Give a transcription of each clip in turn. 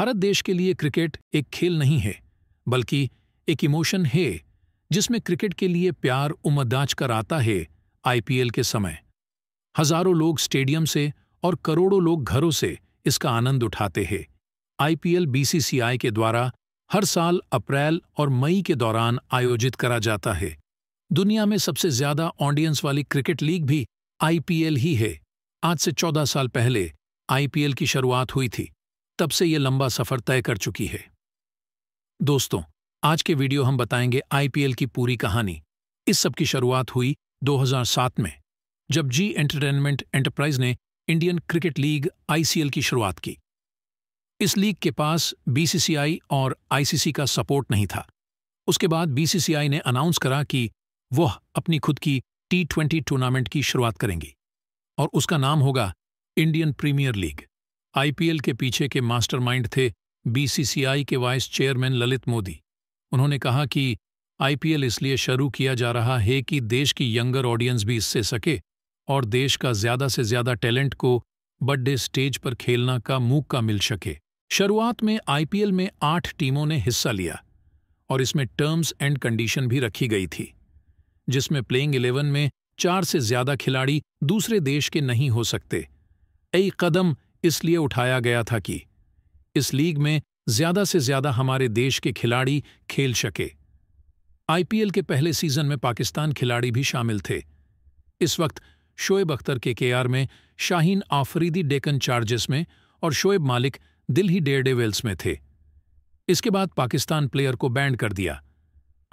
भारत देश के लिए क्रिकेट एक खेल नहीं है बल्कि एक इमोशन है जिसमें क्रिकेट के लिए प्यार उमदाज कर आता है आईपीएल के समय हजारों लोग स्टेडियम से और करोड़ों लोग घरों से इसका आनंद उठाते हैं आईपीएल बीसीसीआई के द्वारा हर साल अप्रैल और मई के दौरान आयोजित करा जाता है दुनिया में सबसे ज्यादा ऑडियंस वाली क्रिकेट लीग भी आईपीएल ही है आज से 14 साल पहले आईपीएल की शुरुआत हुई थी तब से ये लंबा सफर तय कर चुकी है दोस्तों आज के वीडियो हम बताएंगे आईपीएल की पूरी कहानी इस सब की शुरुआत हुई 2007 में जब जी एंटरटेनमेंट एंटरप्राइज ने इंडियन क्रिकेट लीग आईसीएल की शुरुआत की इस लीग के पास बीसीसीआई और आईसीसी का सपोर्ट नहीं था उसके बाद बीसीसीआई ने अनाउंस करा कि वह अपनी खुद की टी ट्वेंटी टूर्नामेंट की शुरुआत करेंगी और उसका नाम होगा इंडियन प्रीमियर लीग आईपीएल के पीछे के मास्टरमाइंड थे बीसीसीआई के वाइस चेयरमैन ललित मोदी उन्होंने कहा कि आईपीएल इसलिए शुरू किया जा रहा है कि देश की यंगर ऑडियंस भी इससे सके और देश का ज्यादा से ज्यादा टैलेंट को बर्थडे स्टेज पर खेलना का मौका मिल सके शुरुआत में आईपीएल में आठ टीमों ने हिस्सा लिया और इसमें टर्म्स एंड कंडीशन भी रखी गई थी जिसमें प्लेइंग इलेवन में चार से ज्यादा खिलाड़ी दूसरे देश के नहीं हो सकते ऐ कदम इसलिए उठाया गया था कि इस लीग में ज्यादा से ज्यादा हमारे देश के खिलाड़ी खेल सके आईपीएल के पहले सीजन में पाकिस्तान खिलाड़ी भी शामिल थे इस वक्त शोएब अख्तर के केआर में शाहीन आफरीदी डेकन चार्जेस में और शोएब मालिक दिल्ली डेयरडेवेल्स में थे इसके बाद पाकिस्तान प्लेयर को बैंड कर दिया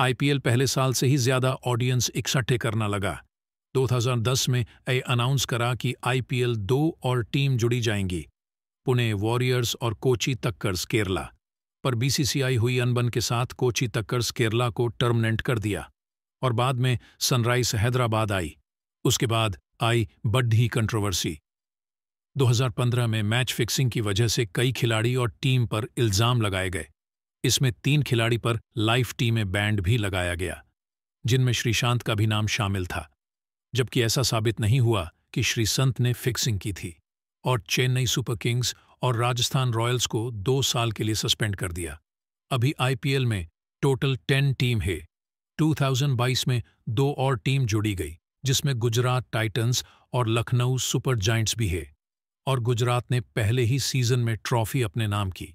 आईपीएल पहले साल से ही ज्यादा ऑडियंस इकट्ठे करना लगा 2010 में ए अनाउंस करा कि आईपीएल दो और टीम जुड़ी जाएंगी पुणे वॉरियर्स और कोची तक्कर्स केरला पर बीसीसीआई हुई अनबन के साथ कोची तक्कर्स केरला को टर्मिनेंट कर दिया और बाद में सनराइज हैदराबाद आई उसके बाद आई बड्ढी कंट्रोवर्सी 2015 में मैच फिक्सिंग की वजह से कई खिलाड़ी और टीम पर इल्जाम लगाए गए इसमें तीन खिलाड़ी पर लाइफ टीम में बैंड भी लगाया गया जिनमें श्रीशांत का भी नाम शामिल था जबकि ऐसा साबित नहीं हुआ कि श्री संत ने फिक्सिंग की थी और चेन्नई सुपर किंग्स और राजस्थान रॉयल्स को दो साल के लिए सस्पेंड कर दिया अभी आईपीएल में टोटल टेन टीम है 2022 में दो और टीम जुड़ी गई जिसमें गुजरात टाइटंस और लखनऊ सुपर जाइंट्स भी है और गुजरात ने पहले ही सीजन में ट्रॉफी अपने नाम की